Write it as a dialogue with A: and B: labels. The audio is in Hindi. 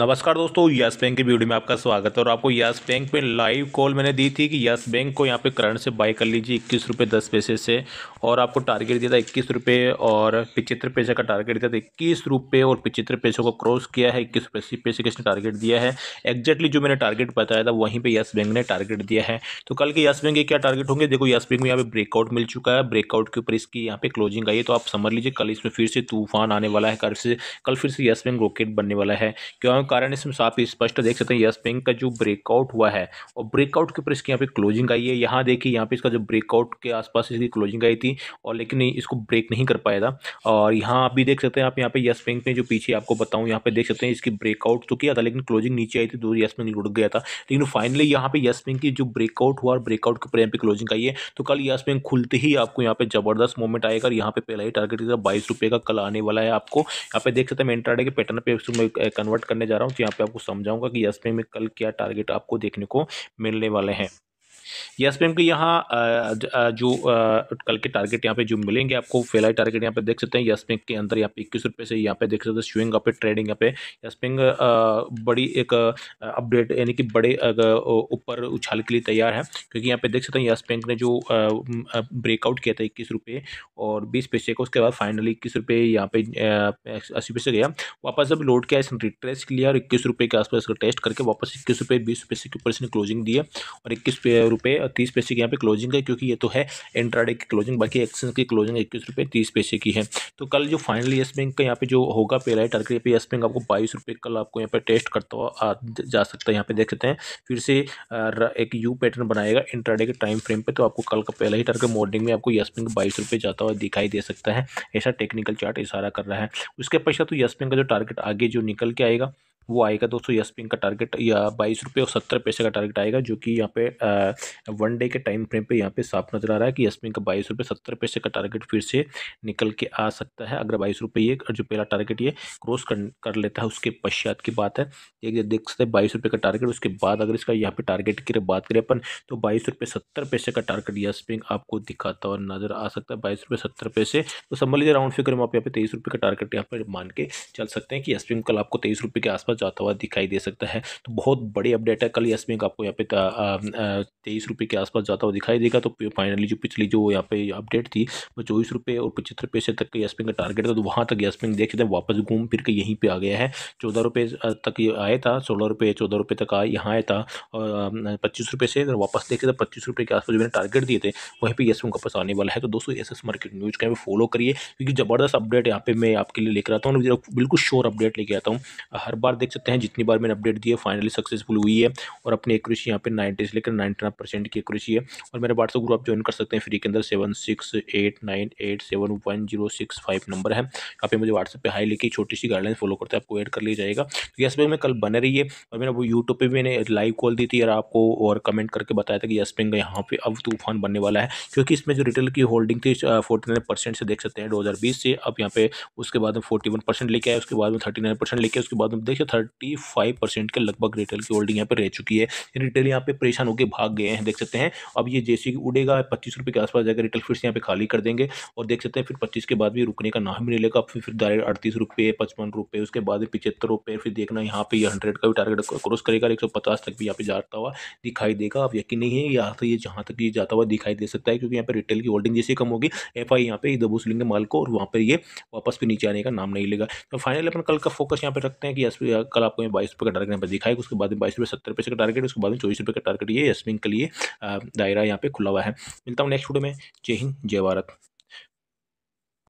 A: नमस्कार दोस्तों यस बैंक की वीडियो में आपका स्वागत है और आपको यस बैंक में लाइव कॉल मैंने दी थी कि यस बैंक को यहाँ पे करंट से बाई कर लीजिए इक्कीस रुपये दस पैसे से और आपको टारगेट दिया था इक्कीस रुपये और पिचहत्तर पैसे का टारगेट दिया था इक्कीस रुपये और पिचहत्तर पैसे को क्रॉस किया है इक्कीस रुपये अस्सी पैसे किसने टारगेट दिया है एक्जैक्टली जो मैंने टारगेट बताया था वहीं पर यस बैंक ने टारगेट दिया है तो कल के यस बैंक के क्या टारगेट होंगे देखो यस बैंक में यहाँ पर ब्रेकआउट मिल चुका है ब्रेकआउट के ऊपर इसकी यहाँ पे क्लोजिंग आई है तो आप समझ लीजिए कल इसमें फिर से तूफान आने वाला है कल से कल फिर से यस बैंक रॉकेट बनने वाला है क्यों कारण इसमें आप स्पष्ट देख सकते हैं यस बैंक का जो ब्रेकआउट हुआ है और ब्रेकआउट के ऊपर इसकी यहाँ पे क्लोजिंग आई है यहाँ देखिए यहाँ पे इसका जो ब्रेकआउट के आसपास इसकी क्लोजिंग आई थी और लेकिन इसको ब्रेक नहीं कर पाया था और यहाँ आप भी देख सकते हैं आप यहाँ पे यस बैंक ने जो पीछे आपको बताऊँ यहाँ पे देख सकते हैं इसकी ब्रेकआउट तो किया था लेकिन क्लोजिंग नीचे आई थी दो यस बैंक लुट गया था लेकिन फाइनली यहाँ पे यस बैंक की जो ब्रेकआउट हुआ और ब्रेकआउट के ऊपर यहाँ पे क्लोजिंग आई है तो कल यस बैंक खुलते ही आपको यहाँ पे जबरदस्त मूवमेंट आएगा यहाँ पे पहला ही टारगेट बाईस रुपये का कल आने वाला है आपको यहाँ पे देख सकते हैं मैं इंटरडे के पैटर्न पे कन्वर्ट करने जा रहा हूँ जी तो यहाँ पे आपको समझाऊंगा कि एस में कल क्या टारगेट आपको देखने को मिलने वाले हैं यस मैम के यहाँ जो कल के टारगेट यहाँ पे जो मिलेंगे आपको फिलहाल टारगेट यहाँ पे देख सकते हैं यस yes, बैंक के अंदर यहाँ पे इक्कीस रुपये से यहाँ पे देख सकते हैं स्विंग यहाँ पे ट्रेडिंग यहाँ पे यस बैंक बड़ी एक अपडेट यानी कि बड़े ऊपर उछाल के लिए तैयार है क्योंकि यहाँ पे देख सकते हैं यस बैंक ने जो ब्रेकआउट किया था इक्कीस रुपये और बीस पैसे का उसके बाद फाइनली इक्कीस रुपये यहाँ पे अस्सी पैसे गया वापस जब लोड किया आए इसने रिट्रेस लिया और इक्कीस रुपये के आसपास टेस्ट करके वापस इक्कीस रुपये बीस पैसे के ऊपर इसने क्लोजिंग दी है और इक्कीस रुपये और तीस पैसे की यहाँ पे क्लोजिंग है क्योंकि ये तो है इंट्राडे की क्लोजिंग बाकी एक्सचेंज की क्लोजिंग इक्कीस रुपये तीस पैसे की है तो कल जो फाइनल यस बैंक का यहाँ पे जो होगा पे राइट टारगेट पे यस बैंक आपको बाईस रुपये कल आपको यहाँ पे टेस्ट करता हुआ जा सकता है यहाँ पे देख सकते हैं फिर से एक यू पैटर्न बनाएगा इंट्राडे के टाइम फ्रेम पर तो आपको कल का पहला ही टारगेट मॉर्निंग में आपको यस बैंक बाईस रुपये जाता हुआ दिखाई दे सकता है ऐसा टेक्निकल चार्ट इशारा कर रहा है उसके पश्चात तो यस बैंक का जो टारगेट आगे जो निकल के आएगा वो आएगा दोस्तों यस पिंग का टारगेट या बाईस रुपये और सत्तर पैसे का टारगेट आएगा जो कि यहाँ पे वन डे के टाइम फ्रेम पे यहाँ पे साफ नज़र आ रहा है कि यस पिंग का बाईस रुपये सत्तर पैसे का टारगेट फिर से निकल के आ सकता है अगर बाईस रुपये ये जो पहला टारगेट ये क्रॉस कर, कर लेता है उसके पश्चात की बात है एक देख सकते हैं बाईस रुपये का टारगेट उसके बाद अगर इसका यहाँ पर टारगेट की बात करें अपन तो बाईस रुपये सत्तर पैसे का टारगेट यस पिंग आपको दिखाता हुआ नज़र आ सकता है बाईस रुपये सत्तर पैसे तो संभल लीजिए राउंड फिगर में आप यहाँ पे तेईस रुपये का टारगेट यहाँ पर मान के चल सकते हैं कि यस पिंग कल आपको तेईस रुपये के आसपास जाता हुआ दिखाई दे सकता है तो बहुत बड़ी अपडेट है कल येस बैंक आपको यहाँ पे तेईस रुपये के आसपास जाता हुआ दिखाई देगा तो फाइनली जो पिछली जो यहाँ पे अपडेट थी वो चौबीस रुपये और पचहत्तर पैसे तक का येस बैंक का टारगेट था तो वहाँ तक येस बैंक देख सकते हैं वापस घूम फिर के यहीं पर आ गया है चौदह रुपये तक आए आया था सोलह रुपये चौदह रुपये तक आया यहाँ आया था और पच्चीस रुपये से वापस देखे थे पच्चीस रुपये के आसपास जो मैंने टारगेट दिए थे वहीं पर येस बैंक वापस आने वाला है तो दोस्तों एस एस मार्केट न्यूज़ का फॉलो करिए क्योंकि ज़बरदस्त अपडेट यहाँ पे मैं आपके लिए लेकर आता हूँ बिल्कुल श्योर अपडेट लेके आता हूँ हर बार देख सकते हैं जितनी बार मैंने अपडेट दी है फाइनली सक्सेसफुल हुई है और अपनी एक्यूरेसी यहाँ पे नाइन्टी से लेकर नाइन्टी परसेंट की एक्यूरेसी है और मेरे व्हाट्सअप ग्रुप आप ज्वाइन कर सकते हैं फ्री के अंदर seven six eight nine eight seven one zero six five number है यहाँ पे मुझे व्हाट्सअप पर हाई लिखी छोटी सी गाइडलाइन फॉलो करते हैं आपको एड कर लिया जाएगा तो यस बैंक में कल बने रही है और मैंने वो यूट्यूब पर भी मैंने लाइव कॉल दी थी और आपको और कमेंट करके बताया था कि यस बैंक यहाँ पर अब तूफान बनने वाला है क्योंकि इसमें जो रिटेल की होल्डिंग थी फोर्टी से देख सकते हैं दो से अब यहाँ पे उसके बाद फोर्टी वन परसेंट लेके आए उसके बाद में थर्टी नाइन परसेंट लेके उसके बाद में देख थर्टी फाइव परसेंट के लगभग रिटेल की होल्डिंग यहाँ पे रह चुकी है रिटेल यहाँ पे परेशान होकर भाग गए हैं देख सकते हैं अब ये जैसे कि उड़ेगा पच्चीस रुपये के आसपास जाएगा रिटेल फिर से यहाँ पे खाली कर देंगे और देख सकते हैं फिर पच्चीस के बाद भी रुकने का नाम नहीं लेगा फिर फिर डायरेक्ट अड़तीस रुपये पचपन रुपये उसके बाद पिछहत्तर रुपये फिर देखना यहाँ पे हंड्रेड का भी टारगेट क्रॉस करेगा एक सौ पचास तक भी यहाँ पे जाता हुआ दिखाई देगा अब यकीन नहीं है यहाँ से ये जहाँ तक ये जाता हुआ दिखाई दे सकता है क्योंकि यहाँ पर रिटेल की होल्डिंग जैसे कम होगी एफ आई यहाँ पे दबूस लेंगे माल को और वहाँ पर ये वापस भी नीचे आने का नाम नहीं लेगा तो फाइनल अपन कल का फोकस यहाँ पे रखते हैं कि जाएगा कल आपको ये बाईस रुपये का टारगेट यहाँ पर दिखाई उसके बाद बाईस रुपये सत्तर पैसे का टारगेट उसके बाद में चौबीस रुपये का टारगेट ये एसविंग के लिए दायरा यहाँ पे खुला हुआ है मिलता हूँ नेक्स्ट वीडियो में जय हिंद जय भारत